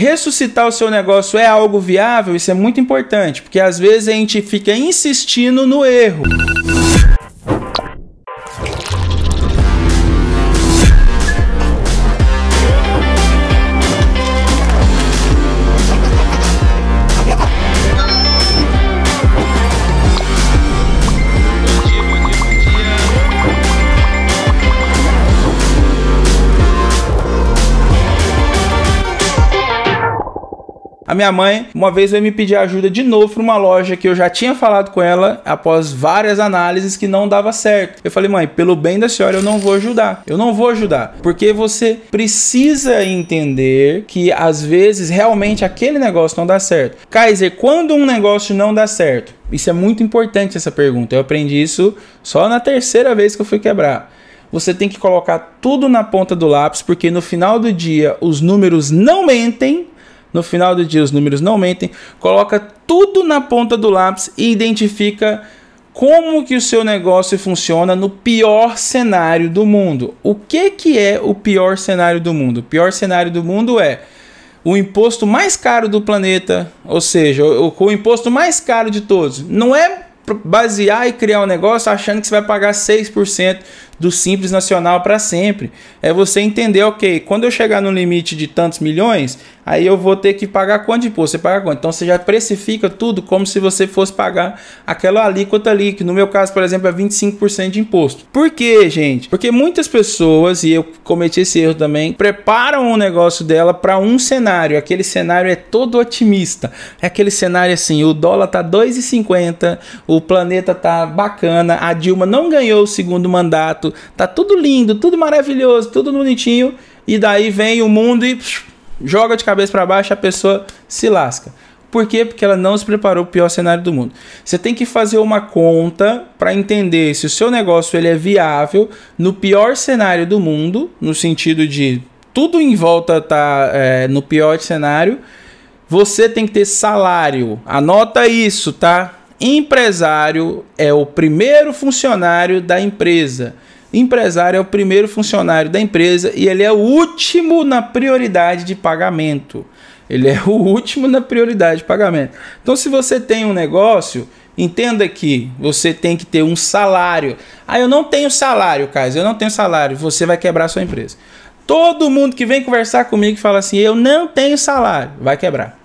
ressuscitar o seu negócio é algo viável, isso é muito importante, porque às vezes a gente fica insistindo no erro. A minha mãe, uma vez, veio me pedir ajuda de novo para uma loja que eu já tinha falado com ela após várias análises que não dava certo. Eu falei, mãe, pelo bem da senhora, eu não vou ajudar. Eu não vou ajudar. Porque você precisa entender que às vezes realmente aquele negócio não dá certo. Kaiser, quando um negócio não dá certo? Isso é muito importante essa pergunta. Eu aprendi isso só na terceira vez que eu fui quebrar você tem que colocar tudo na ponta do lápis, porque no final do dia os números não mentem no final do dia os números não mentem, coloca tudo na ponta do lápis e identifica como que o seu negócio funciona no pior cenário do mundo. O que que é o pior cenário do mundo? O pior cenário do mundo é o imposto mais caro do planeta, ou seja, o, o imposto mais caro de todos. Não é basear e criar um negócio achando que você vai pagar 6% do Simples Nacional para sempre. É você entender, ok, quando eu chegar no limite de tantos milhões, aí eu vou ter que pagar quanto de imposto? Você paga quanto? Então você já precifica tudo como se você fosse pagar aquela alíquota ali, que no meu caso, por exemplo, é 25% de imposto. Por quê, gente? Porque muitas pessoas, e eu cometi esse erro também, preparam o negócio dela para um cenário. Aquele cenário é todo otimista. É aquele cenário assim, o dólar tá 2,50, o planeta tá bacana, a Dilma não ganhou o segundo mandato, tá tudo lindo, tudo maravilhoso, tudo bonitinho, e daí vem o mundo e psh, joga de cabeça para baixo, a pessoa se lasca. Por quê? Porque ela não se preparou para o pior cenário do mundo. Você tem que fazer uma conta para entender se o seu negócio ele é viável no pior cenário do mundo, no sentido de tudo em volta tá é, no pior cenário. Você tem que ter salário. Anota isso, tá? Empresário é o primeiro funcionário da empresa. Empresário é o primeiro funcionário da empresa e ele é o último na prioridade de pagamento. Ele é o último na prioridade de pagamento. Então, se você tem um negócio, entenda que você tem que ter um salário. Ah, eu não tenho salário, Caio, eu não tenho salário. Você vai quebrar sua empresa. Todo mundo que vem conversar comigo e fala assim: eu não tenho salário, vai quebrar.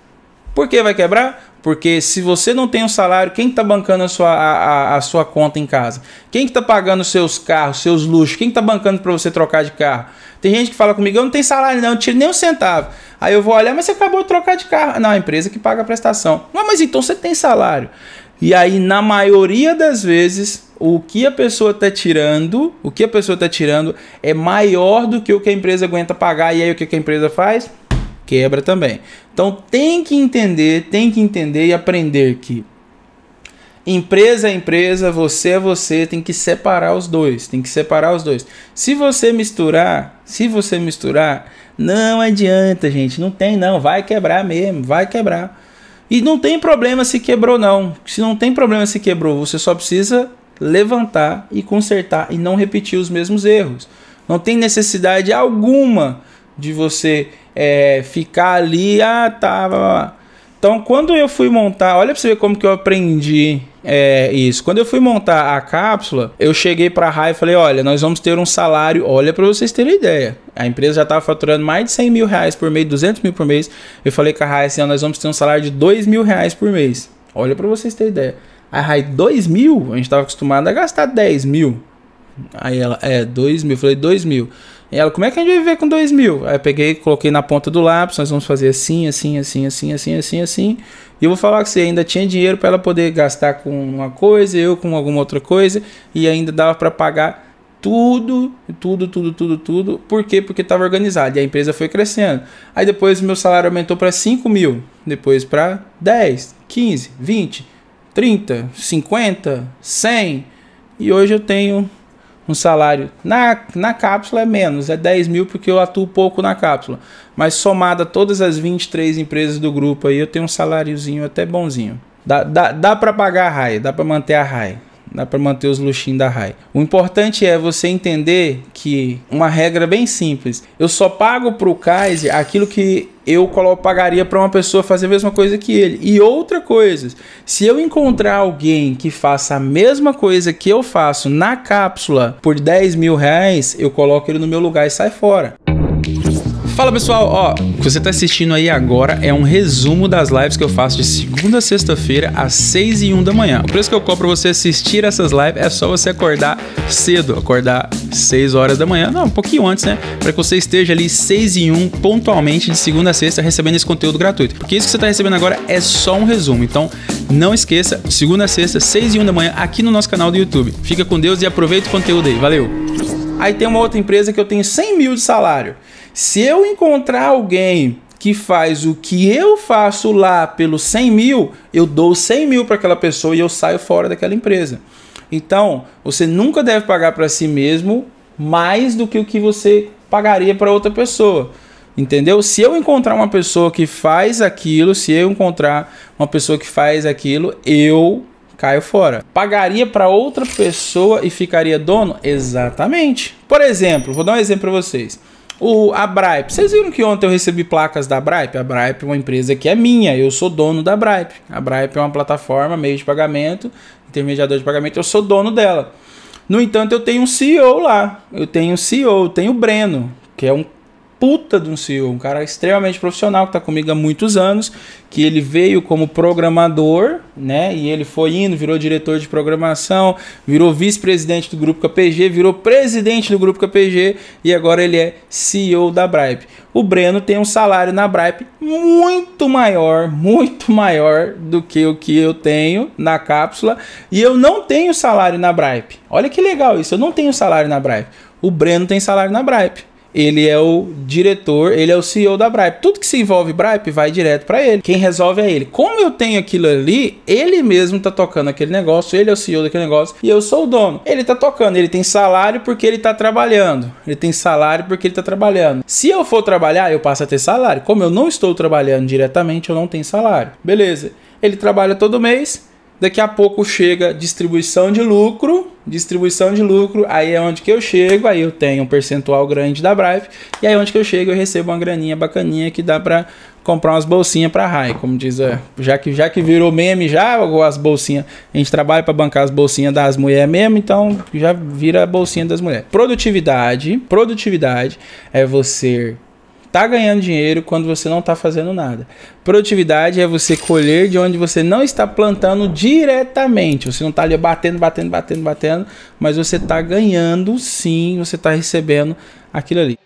Por que vai quebrar? Porque se você não tem um salário, quem está bancando a sua, a, a, a, sua conta em casa? Quem está que tá pagando seus carros, seus luxos? Quem está bancando para você trocar de carro? Tem gente que fala comigo, eu não tenho salário não, não tiro nem um centavo. Aí eu vou olhar, mas você acabou de trocar de carro. Não, é a empresa que paga a prestação. mas então você tem salário. E aí, na maioria das vezes, o que a pessoa está tirando, o que a pessoa está tirando é maior do que o que a empresa aguenta pagar. E aí o que a empresa faz? Quebra também. Então tem que entender, tem que entender e aprender que empresa é empresa, você é você, tem que separar os dois, tem que separar os dois. Se você misturar, se você misturar, não adianta, gente, não tem não, vai quebrar mesmo, vai quebrar. E não tem problema se quebrou não. Se não tem problema se quebrou, você só precisa levantar e consertar e não repetir os mesmos erros. Não tem necessidade alguma de você é, ficar ali, ah, tá. Então, quando eu fui montar, olha pra você ver como que eu aprendi é, isso. Quando eu fui montar a cápsula, eu cheguei pra Rai e falei, olha, nós vamos ter um salário, olha para vocês terem ideia. A empresa já tava faturando mais de 100 mil reais por mês, 200 mil por mês. Eu falei com a Rai assim, ó, nós vamos ter um salário de 2 mil reais por mês. Olha para vocês terem ideia. A Rai, 2 mil? A gente tava acostumado a gastar 10 mil. Aí ela, é, 2 mil. Eu falei, 2 mil. E ela, como é que a gente vai viver com 2 mil? Aí eu peguei, coloquei na ponta do lápis, nós vamos fazer assim, assim, assim, assim, assim, assim, assim. E eu vou falar que você ainda tinha dinheiro para ela poder gastar com uma coisa, eu com alguma outra coisa, e ainda dava para pagar tudo, tudo, tudo, tudo, tudo. Por quê? Porque estava organizado e a empresa foi crescendo. Aí depois meu salário aumentou para 5 mil, depois para 10, 15, 20, 30, 50, 100. E hoje eu tenho um salário. Na, na cápsula é menos, é 10 mil porque eu atuo pouco na cápsula. Mas somada todas as 23 empresas do grupo aí, eu tenho um saláriozinho até bonzinho. Dá, dá, dá para pagar a RAI, dá para manter a RAI. Dá para manter os luxinhos da RAI. O importante é você entender que uma regra bem simples. Eu só pago para o Kaiser aquilo que eu pagaria para uma pessoa fazer a mesma coisa que ele. E outra coisa, se eu encontrar alguém que faça a mesma coisa que eu faço na cápsula por 10 mil reais, eu coloco ele no meu lugar e sai fora. Fala pessoal, ó, o que você está assistindo aí agora é um resumo das lives que eu faço de segunda a sexta-feira às 6 e 1 da manhã. O preço que eu cobro pra você assistir essas lives é só você acordar cedo, acordar 6 horas da manhã, não, um pouquinho antes, né? Para que você esteja ali 6 e 1 pontualmente de segunda a sexta recebendo esse conteúdo gratuito. Porque isso que você está recebendo agora é só um resumo. Então, não esqueça, segunda a sexta, 6 e 1 da manhã aqui no nosso canal do YouTube. Fica com Deus e aproveita o conteúdo aí. Valeu. Aí tem uma outra empresa que eu tenho 100 mil de salário. Se eu encontrar alguém que faz o que eu faço lá pelos 100 mil, eu dou 100 mil para aquela pessoa e eu saio fora daquela empresa. Então, você nunca deve pagar para si mesmo mais do que o que você pagaria para outra pessoa. Entendeu? Se eu encontrar uma pessoa que faz aquilo, se eu encontrar uma pessoa que faz aquilo, eu caio fora. Pagaria para outra pessoa e ficaria dono? Exatamente. Por exemplo, vou dar um exemplo para vocês. O, a Bripe, vocês viram que ontem eu recebi placas da Bripe? A Bripe é uma empresa que é minha, eu sou dono da Bripe. A Bripe é uma plataforma, meio de pagamento, intermediador de pagamento, eu sou dono dela. No entanto, eu tenho um CEO lá, eu tenho um CEO, eu tenho o Breno, que é um puta de um CEO, um cara extremamente profissional que está comigo há muitos anos, que ele veio como programador, né? E ele foi indo, virou diretor de programação, virou vice-presidente do grupo KPG, virou presidente do grupo KPG e agora ele é CEO da Bripe. O Breno tem um salário na Bripe muito maior, muito maior do que o que eu tenho na cápsula, e eu não tenho salário na Bripe. Olha que legal isso, eu não tenho salário na Bripe. O Breno tem salário na Bripe ele é o diretor, ele é o CEO da Bripe. Tudo que se envolve Bripe vai direto para ele. Quem resolve é ele. Como eu tenho aquilo ali, ele mesmo tá tocando aquele negócio, ele é o CEO daquele negócio e eu sou o dono. Ele tá tocando, ele tem salário porque ele tá trabalhando. Ele tem salário porque ele tá trabalhando. Se eu for trabalhar, eu passo a ter salário. Como eu não estou trabalhando diretamente, eu não tenho salário. Beleza. Ele trabalha todo mês, Daqui a pouco chega distribuição de lucro distribuição de lucro, aí é onde que eu chego, aí eu tenho um percentual grande da Brave, e aí é onde que eu chego eu recebo uma graninha bacaninha que dá para comprar umas bolsinhas para Rai, como diz, é, já que já que virou meme já, as bolsinhas, a gente trabalha para bancar as bolsinhas das mulheres mesmo, então já vira a bolsinha das mulheres. Produtividade, produtividade é você tá ganhando dinheiro quando você não tá fazendo nada. Produtividade é você colher de onde você não está plantando diretamente. Você não está ali batendo, batendo, batendo, batendo, mas você tá ganhando sim, você tá recebendo aquilo ali.